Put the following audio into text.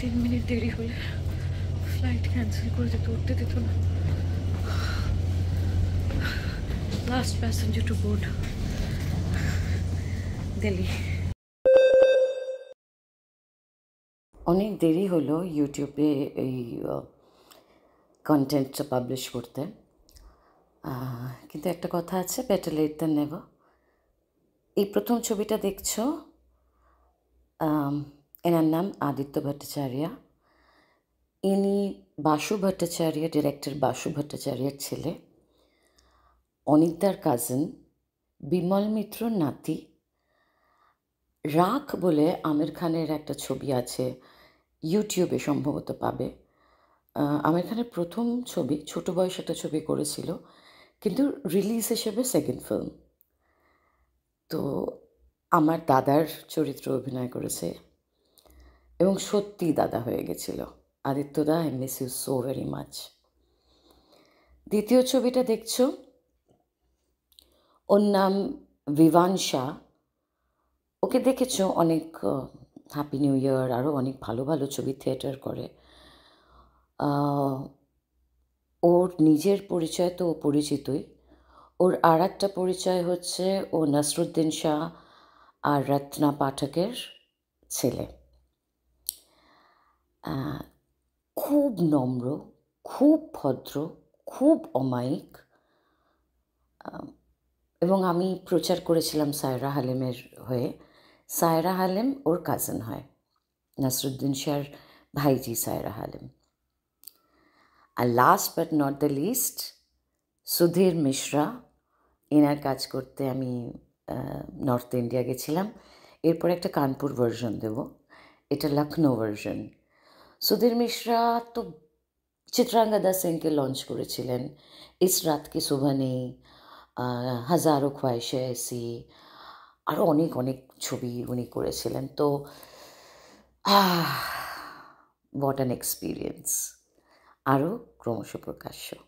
তিন মিনিট দেরি হলে ফ্লাইট ক্যান্সেল করে দিতে উঠতে দিত না last passenger to board Delhi অনেক দেরি হলো ইউটিউবে এই কন্টেন্টটা পাবলিশ করতে কিন্তু একটা কথা আছে বেটার লেট দ্যান নেভার এই প্রথম ছবিটা দেখছো এনার নাম আদিত্য ভট্টাচার্য ইনি বাসু ভট্টাচার্য ডিরেক্টর বাসু ভট্টাচার্যের ছেলে অনিতার কাজিন বিমল মিত্র নাতি রাখ বলে আমির খানের একটা ছবি আছে ইউটিউবে সম্ভবত পাবে আমির খানের প্রথম ছবি ছোট বয়স একটা ছবি করেছিল কিন্তু রিলিজ হিসেবে সেকেন্ড ফিল্ম তো আমার দাদার চরিত্র অভিনয় করেছে এবং সত্যি দাদা হয়ে গেছিল আদিত্যদা I miss you so very much দ্বিতীয় ছবিটা দেখছো ওর নাম বিভানশা ওকে দেখেছ অনেক হ্যাপি নিউ ইয়ার আরও অনেক ভালো ভালো ছবি থিয়েটার করে ওর নিজের পরিচয় তো পরিচিতই ওর আর একটা পরিচয় হচ্ছে ও নাসরুদ্দিন শাহ আর রত্না পাঠকের ছেলে খুব নম্র খুব ভদ্র খুব অমায়িক এবং আমি প্রচার করেছিলাম সায়রা হালেমের হয়ে সায়রা হালেম ওর কাজিন হয় নাসরুদ্দিন শাহর ভাইজি সায়রা হালেম আর last but not the least Sudhir Mishra এনার কাজ করতে আমি নর্থ ইন্ডিয়া গেছিলাম এরপর একটা কানপুর ভার্জন দেব এটা লখনৌ ভার্জন সুধীর মিশ্রা তো চিত্রাঙ্গদা সিংকে লঞ্চ করেছিলেন রাত কি সুভানি হাজারো খোয়াইশে এসি আরও অনেক অনেক ছবি উনি করেছিলেন তো হোয়াট অ্যান এক্সপিরিয়েন্স আরও ক্রমশ প্রকাশ্য